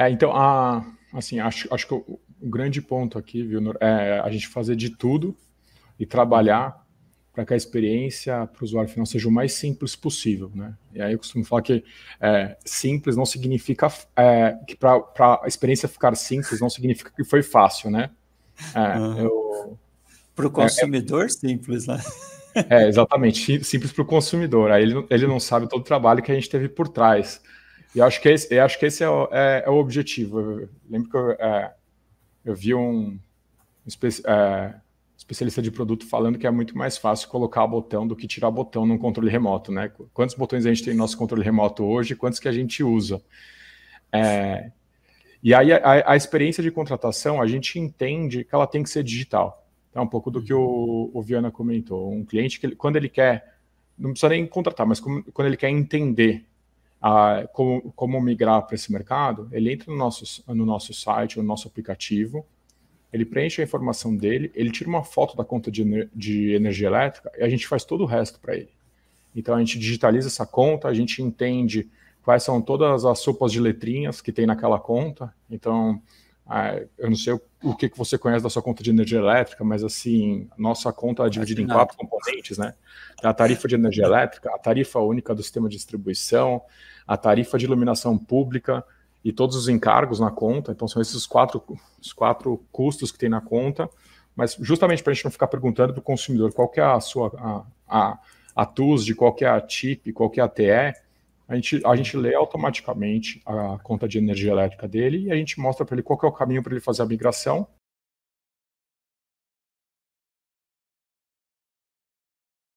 É, então, a, assim, acho, acho que o, o grande ponto aqui, viu, é a gente fazer de tudo e trabalhar para que a experiência para o usuário final seja o mais simples possível, né? E aí eu costumo falar que é, simples não significa é, que para a experiência ficar simples não significa que foi fácil, né? É, ah. uhum. Para o é, é consumidor simples, né? É exatamente simples para o consumidor. Aí ele, ele não sabe todo o trabalho que a gente teve por trás. E acho que esse, acho que esse é, o, é, é o objetivo. Eu lembro que eu, é, eu vi um é, especialista de produto falando que é muito mais fácil colocar botão do que tirar botão num controle remoto, né? Quantos botões a gente tem no nosso controle remoto hoje, quantos que a gente usa. É, e aí a, a, experiência de contratação, a gente entende que ela tem que ser digital. É um pouco do que o, o Viana comentou. Um cliente que, quando ele quer, não precisa nem contratar, mas quando ele quer entender ah, como, como migrar para esse mercado, ele entra no nosso, no nosso site, no nosso aplicativo, ele preenche a informação dele, ele tira uma foto da conta de, de energia elétrica e a gente faz todo o resto para ele. Então a gente digitaliza essa conta, a gente entende quais são todas as sopas de letrinhas que tem naquela conta. Então ah, eu não sei o, que, que você conhece da sua conta de energia elétrica, mas assim, nossa conta é dividida em quatro componentes, né? a tarifa de energia elétrica, a tarifa única do sistema de distribuição, a tarifa de iluminação pública e todos os encargos na conta. Então são esses quatro, os quatro custos que tem na conta. Mas justamente para a gente não ficar perguntando para o consumidor qual que é a sua a, a, a TUS, de qual que é a TIP, qual que é a TE, a gente, a gente lê automaticamente a conta de energia elétrica dele e a gente mostra para ele qual é o caminho para ele fazer a migração